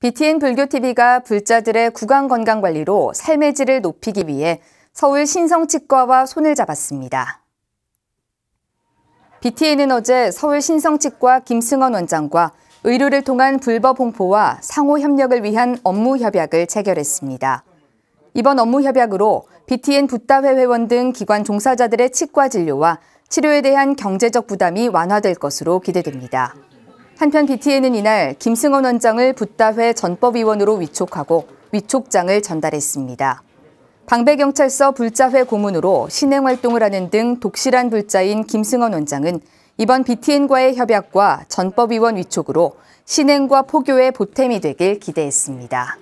BTN 불교TV가 불자들의 구강 건강 관리로 삶의 질을 높이기 위해 서울 신성치과와 손을 잡았습니다. BTN은 어제 서울 신성치과 김승원 원장과 의료를 통한 불법 홍포와 상호 협력을 위한 업무 협약을 체결했습니다. 이번 업무 협약으로 BTN 붓다회 회원 등 기관 종사자들의 치과 진료와 치료에 대한 경제적 부담이 완화될 것으로 기대됩니다. 한편 DTN은 이날 김승원 원장을 붓다회 전법위원으로 위촉하고 위촉장을 전달했습니다. 방배경찰서 불자회 고문으로 신행활동을 하는 등 독실한 불자인 김승원 원장은 이번 BTN과의 협약과 전법위원 위촉으로 신행과 포교의 보탬이 되길 기대했습니다.